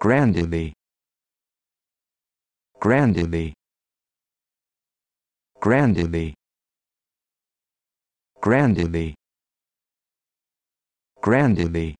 grandly grandly grandly grandly grandly